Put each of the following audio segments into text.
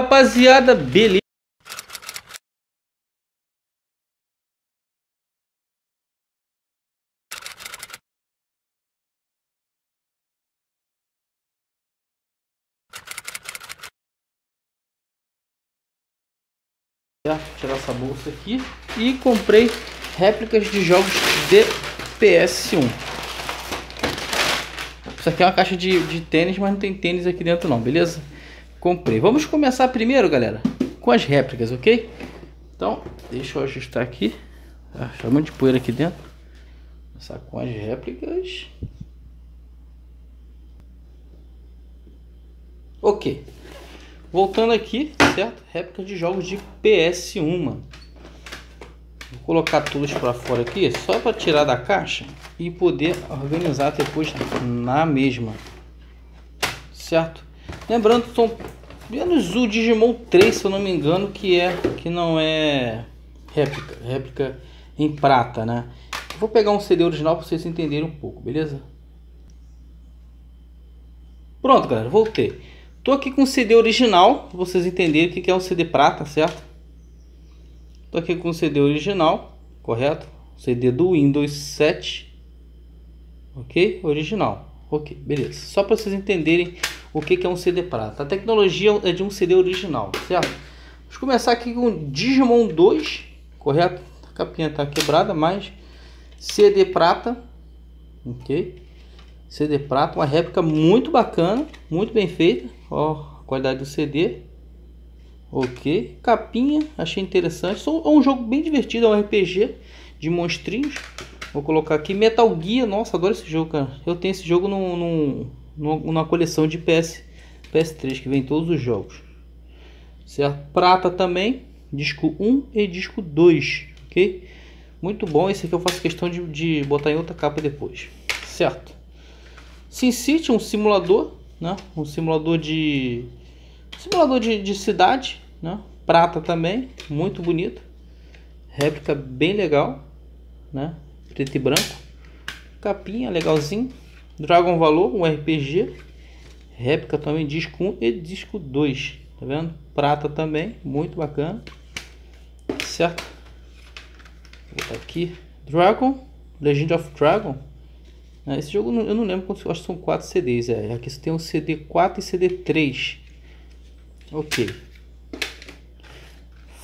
rapaziada, beleza? Tirar essa bolsa aqui e comprei réplicas de jogos de PS1. Isso aqui é uma caixa de, de tênis, mas não tem tênis aqui dentro não, beleza? comprei. Vamos começar primeiro, galera, com as réplicas, ok? Então, deixa eu ajustar aqui. Ah, tá muito de poeira aqui dentro. Começar com as réplicas. Ok. Voltando aqui, certo? Réplica de jogos de PS1, mano. Vou colocar todos para fora aqui, só para tirar da caixa e poder organizar depois na mesma. Certo? Lembrando que são menos o Digimon 3, se eu não me engano, que é que não é réplica, réplica em prata, né? vou pegar um CD original para vocês entenderem um pouco, beleza? Pronto, galera, voltei. Tô aqui com o CD original, pra vocês entenderem o que é um CD prata, certo? Tô aqui com o CD original, correto? CD do Windows 7, ok? Original, ok, beleza. Só para vocês entenderem o que, é um CD prata. A tecnologia é de um CD original, certo? Vamos começar aqui com Digimon 2, correto? A capinha está quebrada, mas CD prata, ok? CD prata, uma réplica muito bacana, muito bem feita. Ó, a qualidade do CD. Ok, capinha, achei interessante. É um jogo bem divertido, é um RPG de monstrinhos. Vou colocar aqui Metal Gear, nossa, adoro esse jogo, cara. Eu tenho esse jogo num, num numa coleção de PS, PS3 que vem todos os jogos. Certo? Prata também, disco 1 e disco 2, ok? Muito bom, esse aqui eu faço questão de, de botar em outra capa depois, certo? SimCity um simulador, né? Um simulador de... Simulador de, de cidade, né? Prata também, muito bonito. Réplica bem legal, né? Preto e branco. Capinha legalzinho. Dragon Valor, um RPG. Réplica também, disco 1 e disco 2. Tá vendo? Prata também, muito bacana. Certo? Vou botar aqui. Dragon, Legend of Dragon. Ah, esse jogo eu não lembro quantos, acho que são 4 CDs. É, aqui você tem um CD 4 e CD 3. Ok.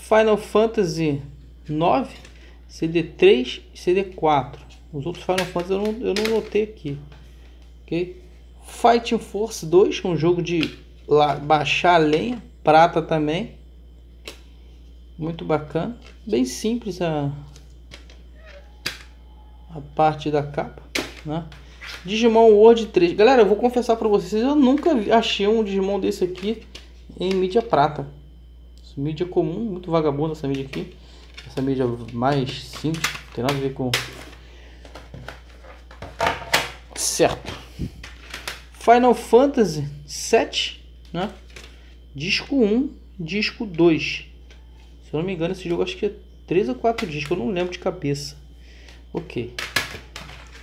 Final Fantasy 9, CD 3 e CD 4. Os outros Final Fantasy eu não, eu não notei aqui ok? Fighting Force 2, um jogo de lá, baixar a lenha, prata também. Muito bacana. Bem simples a, a parte da capa, né? Digimon World 3. Galera, eu vou confessar para vocês, eu nunca achei um Digimon desse aqui em mídia prata. Essa mídia comum, muito vagabundo essa mídia aqui. Essa mídia mais simples, não tem nada a ver com... Certo. Final Fantasy 7, né? Disco 1, disco 2. Se eu não me engano, esse jogo acho que é 3 ou 4 discos, eu não lembro de cabeça. Ok.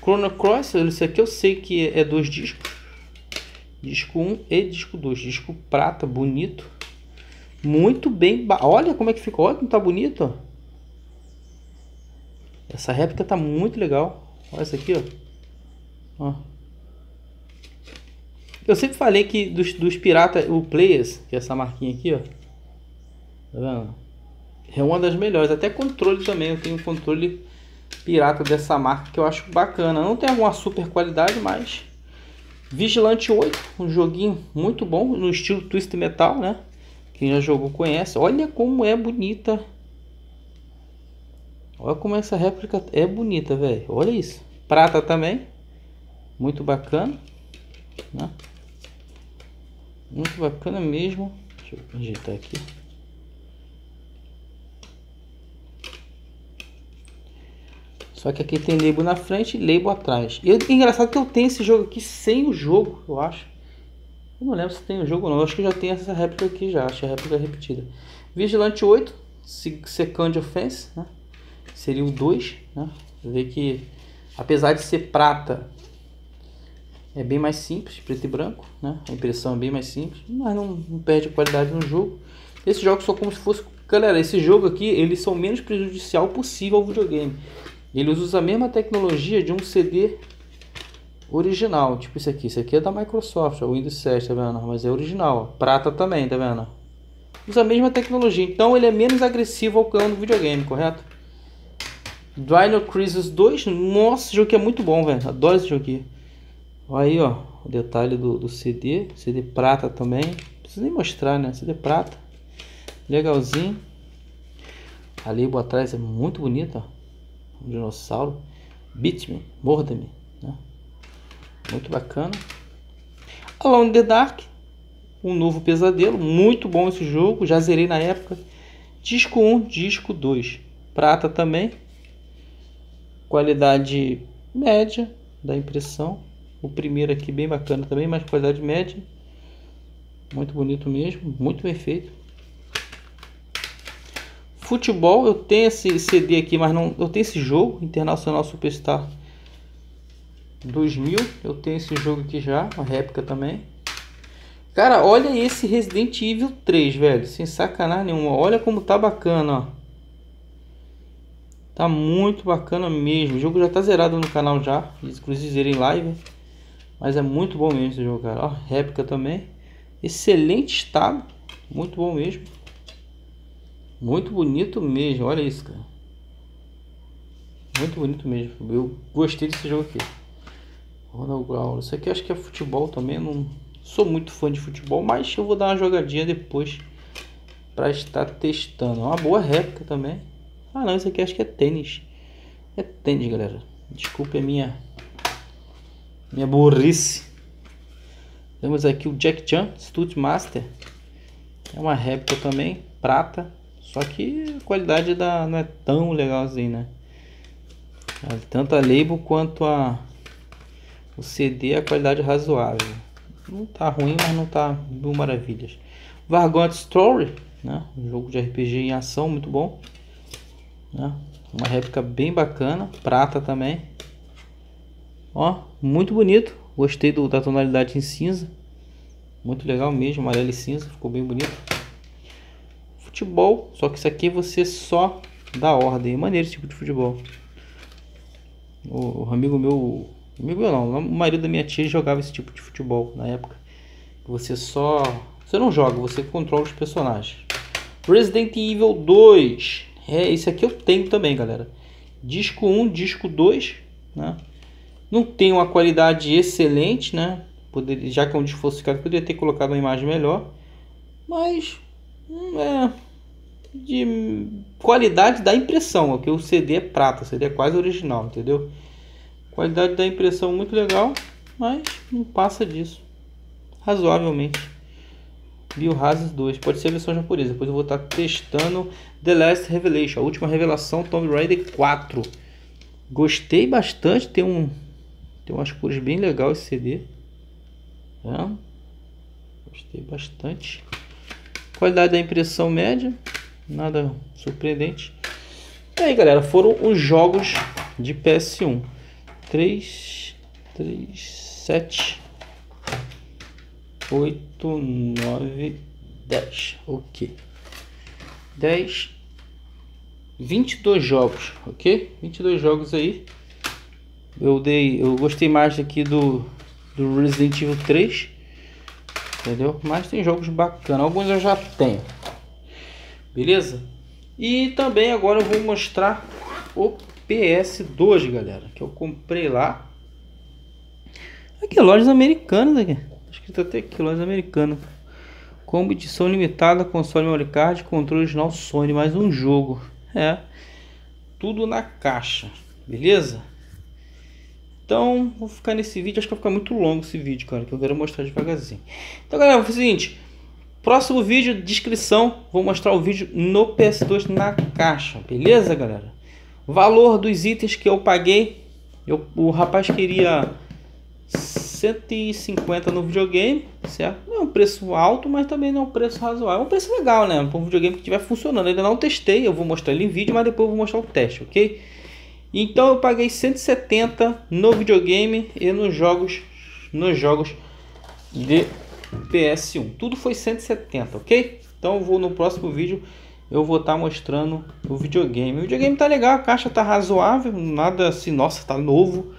Chrono Cross, esse aqui eu sei que é dois discos. Disco 1 e disco 2. Disco prata, bonito. Muito bem. Olha como é que ficou. Olha como tá bonito. Essa réplica tá muito legal. Olha essa aqui, ó. Ó. Eu sempre falei que dos, dos piratas, o Players, que é essa marquinha aqui, ó. Tá vendo? É uma das melhores. Até controle também. Eu tenho um controle pirata dessa marca que eu acho bacana. Não tem alguma super qualidade, mas. Vigilante 8, um joguinho muito bom, no estilo Twist Metal, né? Quem já jogou conhece. Olha como é bonita. Olha como essa réplica é bonita, velho. Olha isso. Prata também. Muito bacana. Né? Muito bacana mesmo. Deixa eu ajeitar aqui. Só que aqui tem label na frente e label atrás. E é engraçado que eu tenho esse jogo aqui sem o jogo, eu acho. Eu não lembro se tem o jogo ou não. Eu acho que já tem essa réplica aqui já. Acho a réplica é repetida. Vigilante 8, Second Offense, né? Seria o 2, né? vê que, apesar de ser prata é bem mais simples, preto e branco, né? A impressão é bem mais simples, mas não, não perde a qualidade no jogo. Esse jogo só como se fosse, galera, esse jogo aqui, eles são menos prejudicial possível ao videogame. Eles usam a mesma tecnologia de um CD original, tipo esse aqui, esse aqui é da Microsoft, é o Windows 7, tá vendo? Mas é original, prata também, tá vendo? Usa a mesma tecnologia, então ele é menos agressivo ao cano do videogame, correto? Dino Crisis 2, nossa, esse jogo aqui é muito bom, velho, adoro esse jogo aqui. Aí, ó, o detalhe do, do CD, CD prata também. Não preciso nem mostrar, né? CD prata. Legalzinho. A label atrás é muito bonita, ó. Um dinossauro. Beat me, morda-me, né? Muito bacana. Alone in the Dark, um novo pesadelo, muito bom esse jogo, já zerei na época. Disco 1, disco 2. Prata também. Qualidade média da impressão. O primeiro aqui bem bacana também, mas qualidade média. Muito bonito mesmo, muito bem feito. Futebol, eu tenho esse CD aqui, mas não, eu tenho esse jogo Internacional Superstar 2000. Eu tenho esse jogo aqui já, uma réplica também. Cara, olha esse Resident Evil 3, velho, sem sacanagem nenhuma. Olha como tá bacana, ó. Tá muito bacana mesmo. O jogo já tá zerado no canal já. Inclusive zerei em live. Mas é muito bom mesmo esse jogo, cara. Ó, réplica também. Excelente estado. Muito bom mesmo. Muito bonito mesmo. Olha isso, cara. Muito bonito mesmo. Eu gostei desse jogo aqui. Ronald Growl. Isso aqui acho que é futebol também. não sou muito fã de futebol, mas eu vou dar uma jogadinha depois para estar testando. Uma boa réplica também. Ah não, isso aqui acho que é tênis. É tênis, galera. Desculpe a minha minha burrice. Temos aqui o Jack Chan Stud Master. É uma réplica também, prata. Só que a qualidade da, não é tão legal assim, né? Tanto a label quanto a o CD a qualidade razoável. Não tá ruim, mas não tá mil maravilhas. Vargant Story, né? Um jogo de RPG em ação muito bom. Né? Uma réplica bem bacana, prata também. Ó, muito bonito. Gostei do, da tonalidade em cinza. Muito legal mesmo, amarelo e cinza. Ficou bem bonito. Futebol, só que isso aqui você só dá ordem. É maneiro esse tipo de futebol. O, o amigo meu... Amigo meu não, o marido da minha tia jogava esse tipo de futebol na época. Você só... Você não joga, você controla os personagens. Resident Evil 2. É, esse aqui eu tenho também, galera. Disco 1, disco 2, né? Não tem uma qualidade excelente, né? Poderia, já que é um desfalsificado, poderia ter colocado uma imagem melhor. Mas hum, é, de qualidade da impressão, porque o CD é prata, o CD é quase original, entendeu? Qualidade da impressão muito legal, mas não passa disso. Razoavelmente. Biohazard 2, pode ser a versão japonesa, depois eu vou estar testando The Last Revelation, a última revelação Tomb Raider 4. Gostei bastante, tem um tem umas cores bem legais esse CD. Tá? É. Gostei bastante. Qualidade da impressão média. Nada surpreendente. E aí, galera, foram os jogos de PS1. 3, 3, 7, 8, 9, 10. Ok. 10, 22 jogos, ok? 22 jogos aí eu dei, eu gostei mais aqui do, do Resident Evil 3, entendeu? Mas tem jogos bacana, alguns eu já tenho, beleza? E também agora eu vou mostrar o PS2, galera, que eu comprei lá. Aqui, lojas americanas aqui, escrito até aqui, lojas americanas. Combo edição limitada, console memory card, controle original Sony, mais um jogo. É, tudo na caixa, beleza? Então, vou ficar nesse vídeo. Acho que vai ficar muito longo esse vídeo, cara. Que eu quero mostrar devagarzinho. Então, galera, vou o seguinte. Próximo vídeo, descrição. Vou mostrar o vídeo no PS2 na caixa. Beleza, galera? Valor dos itens que eu paguei. Eu, o rapaz queria 150 no videogame, certo? Não é um preço alto, mas também não é um preço razoável. É um preço legal, né? Para um videogame que estiver funcionando. Eu ainda não testei, eu vou mostrar ele em vídeo, mas depois eu vou mostrar o teste, ok? Então eu paguei 170 no videogame e nos jogos nos jogos de PS1. Tudo foi 170, ok? Então vou no próximo vídeo eu vou estar tá mostrando o videogame. O videogame tá legal, a caixa tá razoável, nada assim, nossa, tá novo,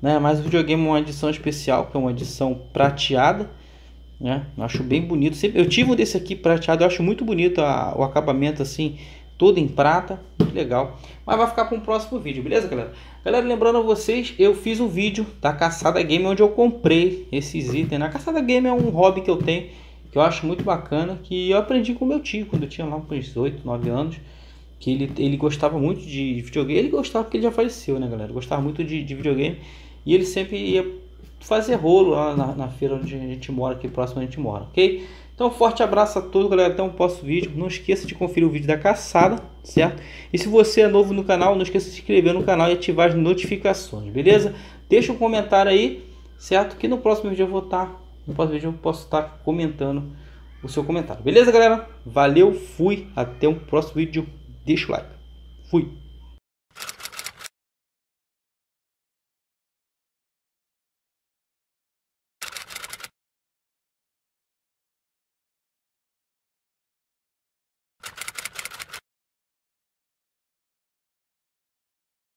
né? Mas o videogame é uma edição especial, que é uma edição prateada, né? Eu acho bem bonito. Eu tive um desse aqui prateado, eu acho muito bonito a, o acabamento assim todo em prata, muito legal. Mas vai ficar para um próximo vídeo, beleza, galera? Galera, lembrando a vocês, eu fiz um vídeo da Caçada Game onde eu comprei esses itens. A Caçada Game é um hobby que eu tenho, que eu acho muito bacana, que eu aprendi com meu tio quando eu tinha lá uns 8, 9 anos. Que ele, ele gostava muito de videogame. Ele gostava porque ele já faleceu, né, galera? Gostava muito de, de videogame. E ele sempre ia fazer rolo lá na, na feira onde a gente mora, aqui próximo a gente mora, ok? Então, forte abraço a todos, galera. Até o um próximo vídeo. Não esqueça de conferir o vídeo da caçada, certo? E se você é novo no canal, não esqueça de se inscrever no canal e ativar as notificações, beleza? Deixa um comentário aí, certo? Que no próximo vídeo eu vou estar, tá, no próximo vídeo eu posso estar tá comentando o seu comentário. Beleza, galera? Valeu, fui. Até o um próximo vídeo. Deixa o like. Fui.